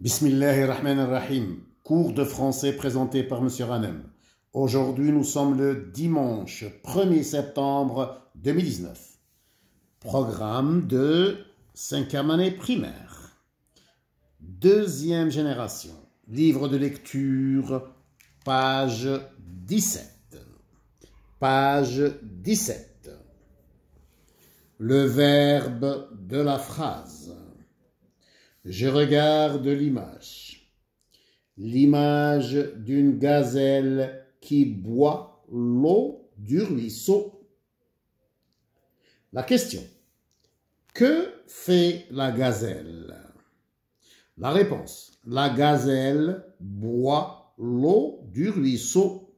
Bismillahirrahmanirrahim. Cours de français présenté par M. Hanem Aujourd'hui, nous sommes le dimanche 1er septembre 2019. Programme de 5e année primaire. Deuxième génération. Livre de lecture, page 17. Page 17. Le verbe de la phrase. Je regarde l'image. L'image d'une gazelle qui boit l'eau du ruisseau. La question. Que fait la gazelle La réponse. La gazelle boit l'eau du ruisseau.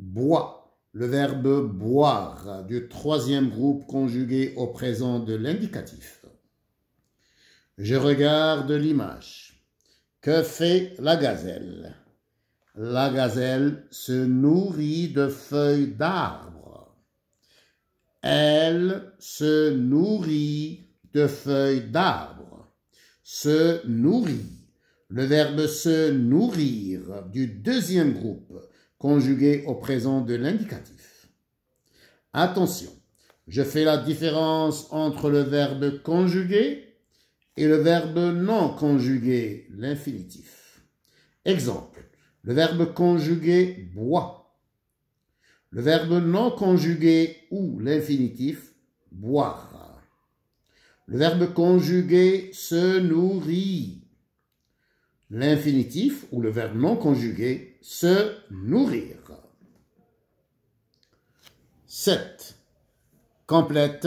Boit. Le verbe boire du troisième groupe conjugué au présent de l'indicatif. Je regarde l'image. Que fait la gazelle La gazelle se nourrit de feuilles d'arbres. Elle se nourrit de feuilles d'arbres. Se nourrit. Le verbe se nourrir du deuxième groupe, conjugué au présent de l'indicatif. Attention, je fais la différence entre le verbe conjugué et le verbe non conjugué, l'infinitif. Exemple, le verbe conjugué boit. Le verbe non conjugué ou l'infinitif boire. Le verbe conjugué se nourrit. L'infinitif ou le verbe non conjugué se nourrir. 7. Complète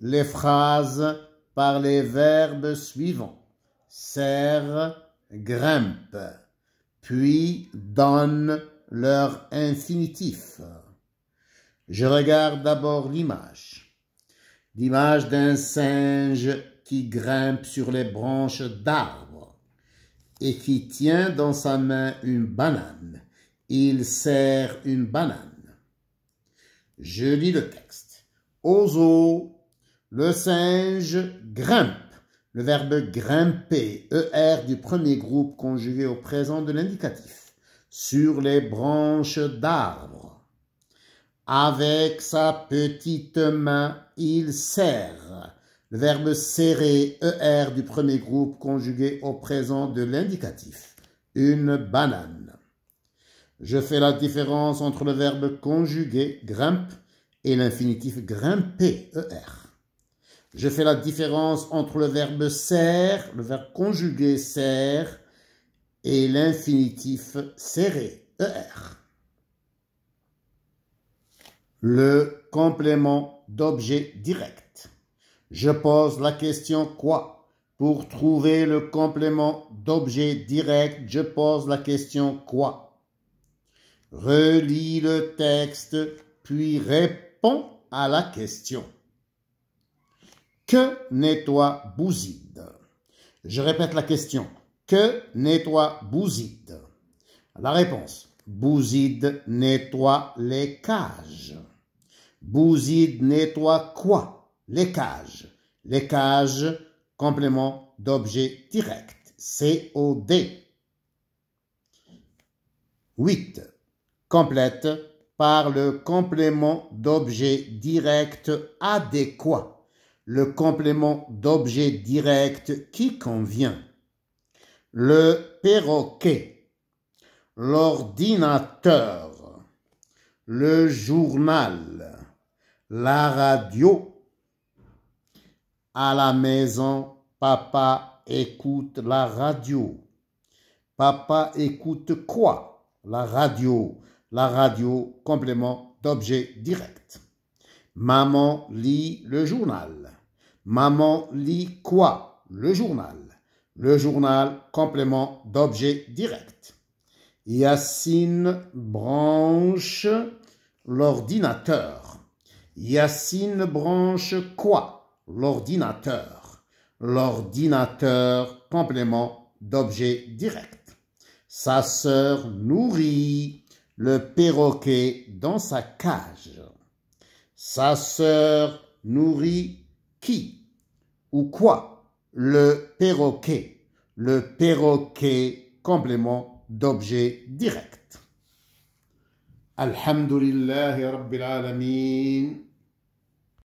les phrases par les verbes suivants serre, grimpe, puis donne leur infinitif. Je regarde d'abord l'image, l'image d'un singe qui grimpe sur les branches d'arbres et qui tient dans sa main une banane. Il serre une banane. Je lis le texte. Oseau » Le singe grimpe. Le verbe grimper, ER du premier groupe conjugué au présent de l'indicatif, sur les branches d'arbres. Avec sa petite main, il serre. Le verbe serrer, ER du premier groupe conjugué au présent de l'indicatif, une banane. Je fais la différence entre le verbe conjugué, grimpe, et l'infinitif grimper, ER. Je fais la différence entre le verbe serre, le verbe conjugué serre, et l'infinitif serré, er. Le complément d'objet direct. Je pose la question quoi Pour trouver le complément d'objet direct, je pose la question quoi Relis le texte, puis réponds à la question. Que nettoie Bouzid Je répète la question. Que nettoie Bouzid La réponse. Bouzid nettoie les cages. Bouzid nettoie quoi Les cages. Les cages, complément d'objet direct. COD. 8. Complète par le complément d'objet direct adéquat le complément d'objet direct qui convient. Le perroquet, l'ordinateur, le journal, la radio. À la maison, papa écoute la radio. Papa écoute quoi La radio. La radio, complément d'objet direct. Maman lit le journal. Maman lit quoi Le journal. Le journal, complément d'objet direct. Yacine branche l'ordinateur. Yacine branche quoi L'ordinateur. L'ordinateur, complément d'objet direct. Sa sœur nourrit le perroquet dans sa cage. Sa sœur nourrit qui ou quoi le perroquet, le perroquet complément d'objet direct. Alhamdulillah Rabbil Alameen.